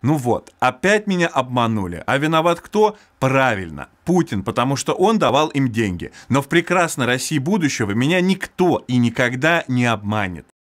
Ну вот, опять меня обманули. А виноват кто? Правильно, Путин, потому что он давал им деньги. Но в прекрасной России будущего меня никто и никогда не обманет.